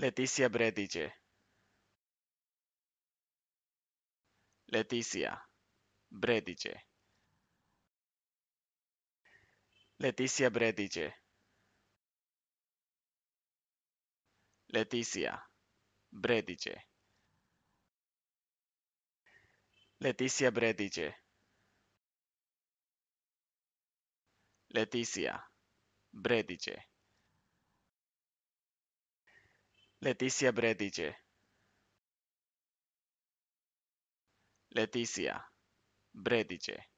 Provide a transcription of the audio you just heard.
Letizia Bredige. Letizia Bredige. Letizia Bredige. Letizia Bredige. Letizia Bredige. Letizia Bredige. Leticia Bredige Leticia Bredige